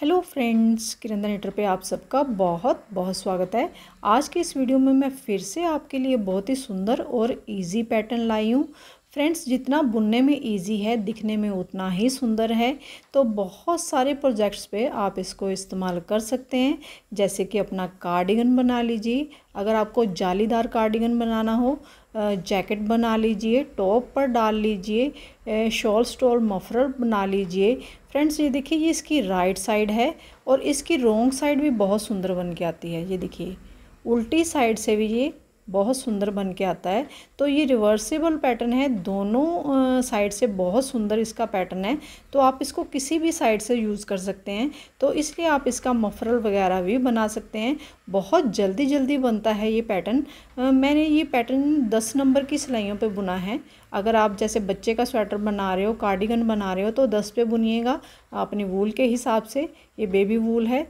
hello friends किरण नेटर पे आप सबका बहुत बहुत स्वागत है आज के इस वीडियो में मैं फिर से आपके लिए बहुत ही सुंदर और इजी पैटर्न लाई हूँ फ्रेंड्स जितना बुनने में इजी है दिखने में उतना ही सुंदर है तो बहुत सारे प्रोजेक्ट्स पे आप इसको इस्तेमाल कर सकते हैं जैसे कि अपना कार्डिगन बना लीजिए अगर आपको जालीदार कार्डिगन बनाना हो जैकेट बना लीजिए टॉप पर डाल लीजिए शॉल स्टॉल मफरर बना लीजिए फ्रेंड्स ये देखिए ये इसकी राइट साइड है और इसकी रोंग साइड भी बहुत सुंदर बन के आती है ये देखिए उल्टी साइड से भी ये बहुत सुंदर बन के आता है तो ये रिवर्सिबल पैटर्न है दोनों साइड से बहुत सुंदर इसका पैटर्न है तो आप इसको किसी भी साइड से यूज़ कर सकते हैं तो इसलिए आप इसका मफरल वगैरह भी बना सकते हैं बहुत जल्दी जल्दी बनता है ये पैटर्न मैंने ये पैटर्न दस नंबर की सिलाइयों पर बुना है अगर आप जैसे बच्चे का स्वेटर बना रहे हो कार्डिगन बना रहे हो तो दस पे बुनिएगा अपनी वूल के हिसाब से ये बेबी वूल है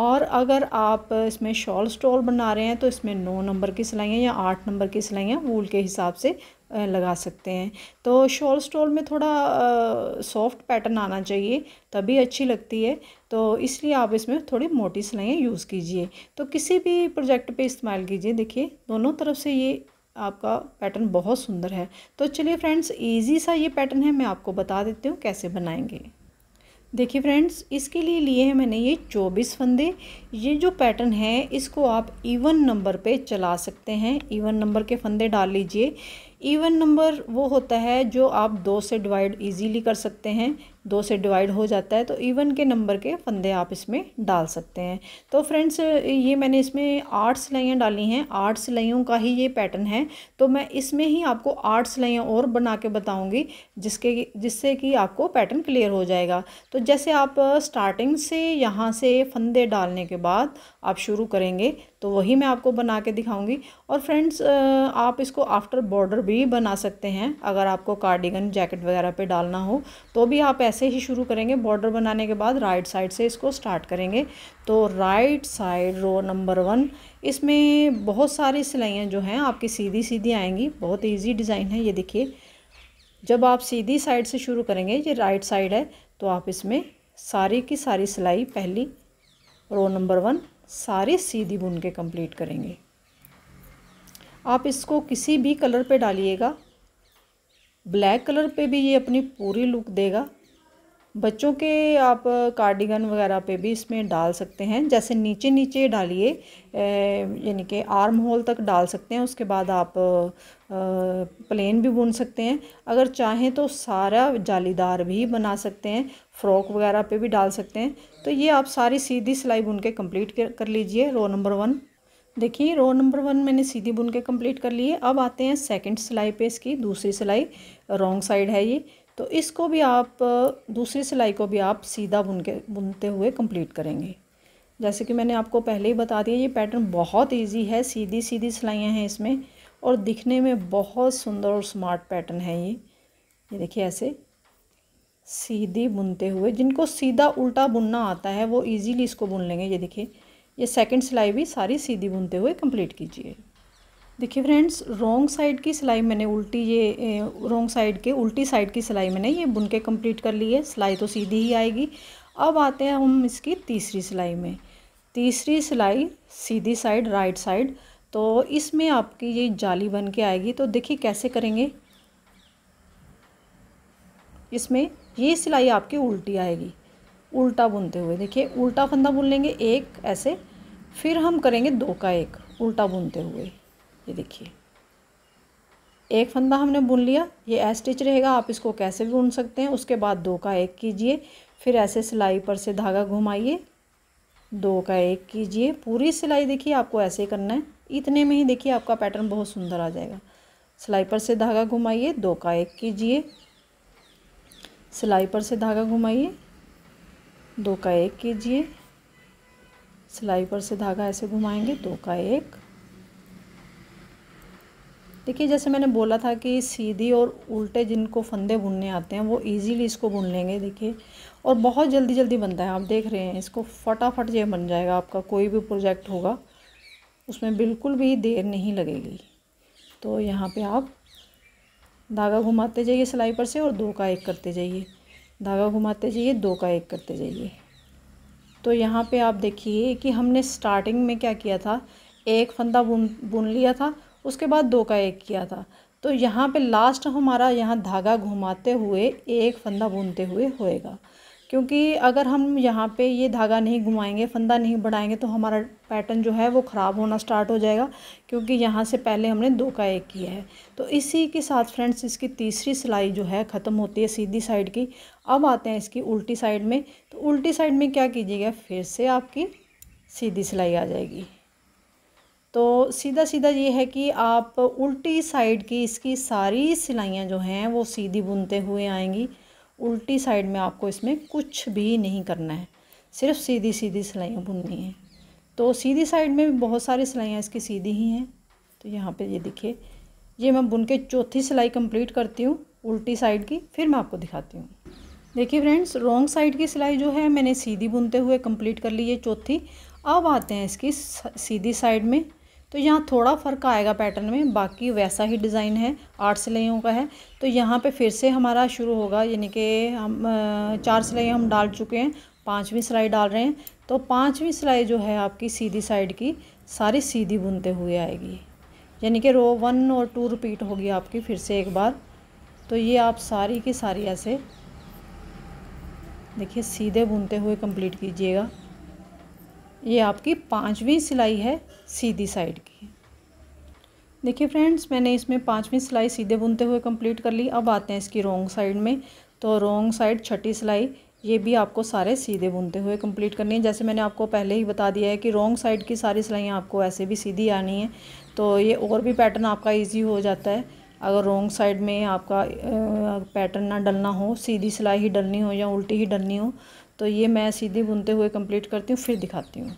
और अगर आप इसमें शॉल स्टॉल बना रहे हैं तो इसमें नौ नंबर की सिलाइयाँ या आठ नंबर की सिलाइयाँ वूल के हिसाब से लगा सकते हैं तो शॉल स्टॉल में थोड़ा सॉफ्ट पैटर्न आना चाहिए तभी अच्छी लगती है तो इसलिए आप इसमें थोड़ी मोटी सिलाइयाँ यूज़ कीजिए तो किसी भी प्रोजेक्ट पे इस्तेमाल कीजिए देखिए दोनों तरफ से ये आपका पैटर्न बहुत सुंदर है तो चलिए फ्रेंड्स इजी सा ये पैटर्न है मैं आपको बता देती हूँ कैसे बनाएंगे देखिए फ्रेंड्स इसके लिए लिए हैं मैंने ये चौबीस फंदे ये जो पैटर्न है इसको आप इवन नंबर पे चला सकते हैं इवन नंबर के फंदे डाल लीजिए इवन नंबर वो होता है जो आप दो से डिवाइड इजीली कर सकते हैं दो से डिवाइड हो जाता है तो इवन के नंबर के फंदे आप इसमें डाल सकते हैं तो फ्रेंड्स ये मैंने इसमें आठ सिलाइयाँ डाली हैं आठ सिलाइयों का ही ये पैटर्न है तो मैं इसमें ही आपको आठ सिलाइयाँ और बना के बताऊँगी जिसके जिससे कि आपको पैटर्न क्लियर हो जाएगा तो जैसे आप स्टार्टिंग से यहाँ से फंदे डालने के बाद आप शुरू करेंगे तो वही मैं आपको बना के दिखाऊंगी और फ्रेंड्स आप इसको आफ्टर बॉर्डर भी बना सकते हैं अगर आपको कार्डिगन जैकेट वगैरह पे डालना हो तो भी आप ऐसे ही शुरू करेंगे बॉर्डर बनाने के बाद राइट साइड से इसको स्टार्ट करेंगे तो right side row number one इसमें बहुत सारी सिलाइयाँ जो हैं आपकी सीधी सीधी आएँगी बहुत ईजी डिज़ाइन है ये देखिए जब आप सीधी साइड से शुरू करेंगे ये राइट साइड है तो आप इसमें सारी की सारी सिलाई पहली रो नंबर वन सारे सीधी बुन के कंप्लीट करेंगे आप इसको किसी भी कलर पे डालिएगा ब्लैक कलर पे भी ये अपनी पूरी लुक देगा बच्चों के आप कार्डिगन वगैरह पे भी इसमें डाल सकते हैं जैसे नीचे नीचे डालिए यानी कि आर्म होल तक डाल सकते हैं उसके बाद आप प्लेन भी बुन सकते हैं अगर चाहें तो सारा जालीदार भी बना सकते हैं फ़्रॉक वगैरह पे भी डाल सकते हैं तो ये आप सारी सीधी सिलाई बुन के कम्प्लीट कर लीजिए रो नंबर वन देखिए रो नंबर वन मैंने सीधी बुन के कंप्लीट कर ली है अब आते हैं सेकेंड सिलाई पे इसकी दूसरी सिलाई रॉन्ग साइड है ये तो इसको भी आप दूसरी सिलाई को भी आप सीधा बुन के बुनते हुए कंप्लीट करेंगे जैसे कि मैंने आपको पहले ही बता दिया ये पैटर्न बहुत ईजी है सीधी सीधी सिलाइयाँ हैं इसमें और दिखने में बहुत सुंदर और स्मार्ट पैटर्न है ये ये देखिए ऐसे सीधी बुनते हुए जिनको सीधा उल्टा बुनना आता है वो ईजीली इसको बुन लेंगे ये देखिए ये सेकेंड सिलाई भी सारी सीधी बुनते हुए कम्प्लीट कीजिए देखिए फ्रेंड्स रोंग साइड की सिलाई मैंने उल्टी ये रोंग साइड के उल्टी साइड की सिलाई मैंने ये बुन के कम्प्लीट कर ली है सिलाई तो सीधी ही आएगी अब आते हैं हम इसकी तीसरी सिलाई में तीसरी सिलाई सीधी साइड राइट साइड तो इसमें आपकी ये जाली बन के आएगी तो देखिए कैसे करेंगे इसमें ये सिलाई आपकी उल्टी आएगी उल्टा बुनते हुए देखिए उल्टा फंदा बुन लेंगे एक ऐसे फिर हम करेंगे दो का एक उल्टा बुनते हुए ये देखिए एक फंदा हमने बुन लिया ये ए स्टिच रहेगा आप इसको कैसे भी बुन सकते हैं उसके बाद दो का एक कीजिए फिर ऐसे सिलाई पर से धागा घुमाइए दो का एक कीजिए पूरी सिलाई देखिए आपको ऐसे करना है इतने में ही देखिए आपका पैटर्न बहुत सुंदर आ जाएगा सिलाई पर से धागा घुमाइए दो का एक कीजिए सिलाई पर से धागा घुमाइए दो का एक कीजिए सिलाई पर से धागा ऐसे घुमाएंगे दो का एक देखिए जैसे मैंने बोला था कि सीधी और उल्टे जिनको फंदे बुनने आते हैं वो इजीली इसको बुन लेंगे देखिए और बहुत जल्दी जल्दी बनता है आप देख रहे हैं इसको फटाफट ये बन जाएगा आपका कोई भी प्रोजेक्ट होगा उसमें बिल्कुल भी देर नहीं लगेगी तो यहाँ पे आप धागा घुमाते जाइए सिलाई पर से और दो का एक करते जाइए धागा घुमाते जाइए दो का एक करते जाइए तो यहाँ पर आप देखिए कि हमने स्टार्टिंग में क्या किया था एक फंदा बुन बुन लिया था उसके बाद दो का एक किया था तो यहाँ पे लास्ट हमारा यहाँ धागा घुमाते हुए एक फंदा बुनते हुए होएगा क्योंकि अगर हम यहाँ पे ये धागा नहीं घुमाएंगे फंदा नहीं बढ़ाएंगे तो हमारा पैटर्न जो है वो ख़राब होना स्टार्ट हो जाएगा क्योंकि यहाँ से पहले हमने दो का एक किया है तो इसी के साथ फ्रेंड्स इसकी तीसरी सिलाई जो है ख़त्म होती है सीधी साइड की अब आते हैं इसकी उल्टी साइड में तो उल्टी साइड में क्या कीजिएगा फिर से आपकी सीधी सिलाई आ जाएगी तो सीधा सीधा ये है कि आप उल्टी साइड की इसकी सारी सिलाइयाँ जो हैं वो सीधी बुनते हुए आएंगी उल्टी साइड में आपको इसमें कुछ भी नहीं करना है सिर्फ सीधी सीधी सिलाइयाँ बुननी है तो सीधी साइड में भी बहुत सारी सिलाइयाँ इसकी सीधी ही हैं तो यहाँ पे ये देखिए ये मैं बुन के चौथी सिलाई कंप्लीट करती हूँ उल्टी साइड की फिर मैं आपको दिखाती हूँ देखिए फ्रेंड्स रॉन्ग साइड की सिलाई जो है मैंने सीधी बुनते हुए कंप्लीट कर ली है चौथी अब आते हैं इसकी सीधी साइड में तो यहाँ थोड़ा फ़र्क आएगा पैटर्न में बाकी वैसा ही डिज़ाइन है आठ सिलाइयों का है तो यहाँ पे फिर से हमारा शुरू होगा यानी कि हम चार सिलाइयाँ हम डाल चुके हैं पाँचवीं सिलाई डाल रहे हैं तो पाँचवीं सिलाई जो है आपकी सीधी साइड की सारी सीधी बुनते हुए आएगी यानी कि रो वन और टू रिपीट होगी आपकी फिर से एक बार तो ये आप सारी की सारी ऐसे देखिए सीधे बुनते हुए कंप्लीट कीजिएगा ये आपकी पाँचवीं सिलाई है सीधी साइड की देखिए फ्रेंड्स मैंने इसमें पाँचवीं सिलाई सीधे बुनते हुए कंप्लीट कर ली अब आते हैं इसकी रोंग साइड में तो रोंग साइड छठी सिलाई ये भी आपको सारे सीधे बुनते हुए कंप्लीट करनी है जैसे मैंने आपको पहले ही बता दिया है कि रोंग साइड की सारी सिलाइयाँ आपको ऐसे भी सीधी आनी है तो ये और भी पैटर्न आपका ईजी हो जाता है अगर रोंग साइड में आपका पैटर्न ना डलना हो सीधी सिलाई ही डलनी हो या उल्टी ही डलनी हो तो ये मैं सीधे बुनते हुए कंप्लीट करती हूँ फिर दिखाती हूँ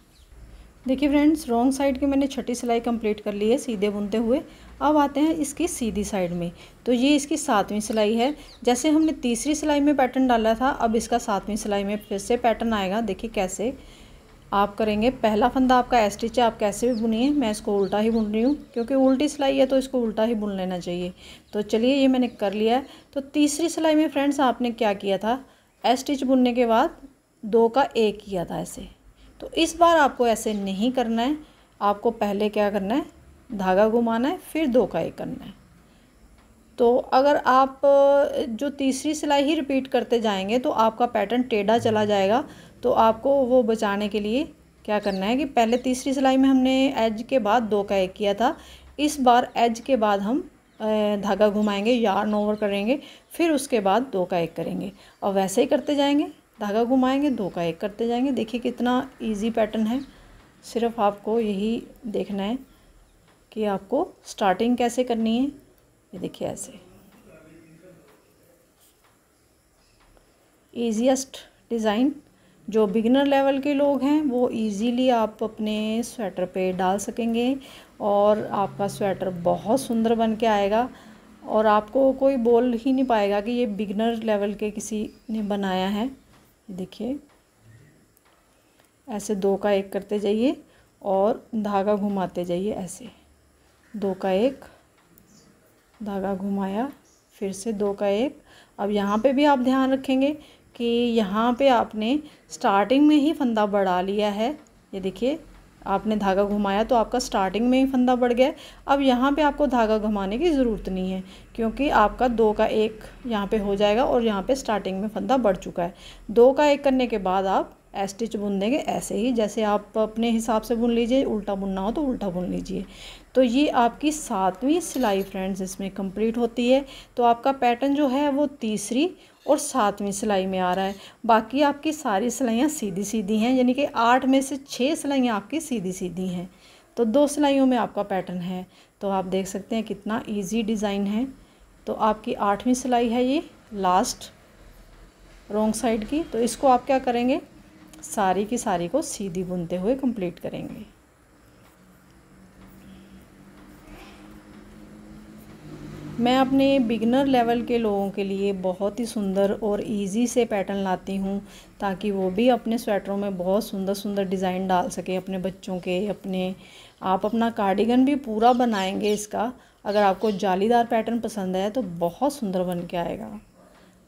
देखिए फ्रेंड्स रॉन्ग साइड की मैंने छठी सिलाई कंप्लीट कर ली है सीधे बुनते हुए अब आते हैं इसकी सीधी साइड में तो ये इसकी सातवीं सिलाई है जैसे हमने तीसरी सिलाई में पैटर्न डाला था अब इसका सातवीं सिलाई में फिर से पैटर्न आएगा देखिए कैसे आप करेंगे पहला फंदा आपका एस स्टिच है आप कैसे भी बुनिए मैं इसको उल्टा ही बुन रही हूँ क्योंकि उल्टी सिलाई है तो इसको उल्टा ही बुन लेना चाहिए तो चलिए ये मैंने कर लिया है तो तीसरी सिलाई में फ्रेंड्स आपने क्या किया था एस स्टिच बुनने के बाद दो का एक किया था ऐसे तो इस बार आपको ऐसे नहीं करना है आपको पहले क्या करना है धागा घुमाना है फिर दो का एक करना है तो अगर आप जो तीसरी सिलाई ही रिपीट करते जाएंगे तो आपका पैटर्न टेढ़ा चला जाएगा तो आपको वो बचाने के लिए क्या करना है कि पहले तीसरी सिलाई में हमने एज के बाद दो का एक किया था इस बार एज के बाद हम धागा घुमाएंगे यार्न ओवर करेंगे फिर उसके बाद दो का एक करेंगे और वैसे ही करते जाएंगे धागा घुमाएंगे दो का एक करते जाएंगे देखिए कितना इजी पैटर्न है सिर्फ आपको यही देखना है कि आपको स्टार्टिंग कैसे करनी है ये देखिए ऐसे ईजीएसट डिज़ाइन जो बिगनर लेवल के लोग हैं वो इजीली आप अपने स्वेटर पे डाल सकेंगे और आपका स्वेटर बहुत सुंदर बन के आएगा और आपको कोई बोल ही नहीं पाएगा कि ये बिगनर लेवल के किसी ने बनाया है देखिए ऐसे दो का एक करते जाइए और धागा घुमाते जाइए ऐसे दो का एक धागा घुमाया फिर से दो का एक अब यहाँ पे भी आप ध्यान रखेंगे कि यहाँ पे आपने स्टार्टिंग में ही फंदा बढ़ा लिया है ये देखिए आपने धागा घुमाया तो आपका स्टार्टिंग में ही फंदा बढ़ गया अब यहाँ पे आपको धागा घुमाने की ज़रूरत नहीं है क्योंकि आपका दो का एक यहाँ पे हो जाएगा और यहाँ पे स्टार्टिंग में फंदा बढ़ चुका है दो का एक करने के बाद आप स्टिच बुन देंगे ऐसे ही जैसे आप अपने हिसाब से बुन लीजिए उल्टा बुनना हो तो उल्टा बुन लीजिए तो ये आपकी सातवीं सिलाई फ्रेंड्स इसमें कंप्लीट होती है तो आपका पैटर्न जो है वो तीसरी और सातवीं सिलाई में आ रहा है बाकी आपकी सारी सिलाइयाँ सीधी सीधी हैं यानी कि आठ में से छः सिलाइयाँ आपकी सीधी सीधी हैं तो दो सिलाइयों में आपका पैटर्न है तो आप देख सकते हैं कितना ईजी डिज़ाइन है तो आपकी आठवीं सिलाई है ये लास्ट रोंग साइड की तो इसको आप क्या करेंगे सारी की सारी को सीधी बुनते हुए कंप्लीट करेंगे मैं अपने बिगनर लेवल के लोगों के लिए बहुत ही सुंदर और इजी से पैटर्न लाती हूँ ताकि वो भी अपने स्वेटरों में बहुत सुंदर सुंदर डिज़ाइन डाल सकें अपने बच्चों के अपने आप अपना कार्डिगन भी पूरा बनाएंगे इसका अगर आपको जालीदार पैटर्न पसंद है तो बहुत सुंदर बन के आएगा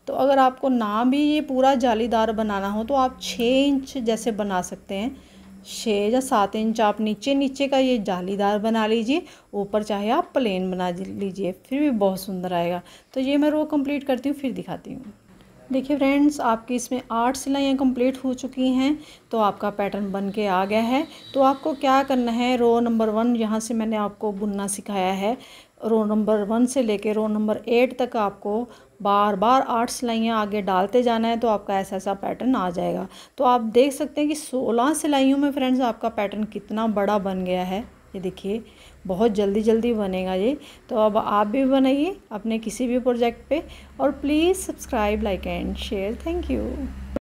तो अगर आपको ना भी ये पूरा जालीदार बनाना हो तो आप छः इंच जैसे बना सकते हैं छः या सात इंच आप नीचे नीचे का ये जालीदार बना लीजिए ऊपर चाहे आप प्लेन बना लीजिए फिर भी बहुत सुंदर आएगा तो ये मैं रो कंप्लीट करती हूँ फिर दिखाती हूँ देखिए फ्रेंड्स आपकी इसमें आठ सिलाइयाँ कंप्लीट हो चुकी हैं तो आपका पैटर्न बन के आ गया है तो आपको क्या करना है रो नंबर वन यहाँ से मैंने आपको बुनना सिखाया है रो नंबर वन से लेके रो नंबर एट तक आपको बार बार आठ सिलाइयाँ आगे डालते जाना है तो आपका ऐसा ऐसा पैटर्न आ जाएगा तो आप देख सकते हैं कि सोलह सिलाइयों में फ्रेंड्स आपका पैटर्न कितना बड़ा बन गया है ये देखिए बहुत जल्दी जल्दी बनेगा ये तो अब आप भी बनाइए अपने किसी भी प्रोजेक्ट पे और please subscribe like and share thank you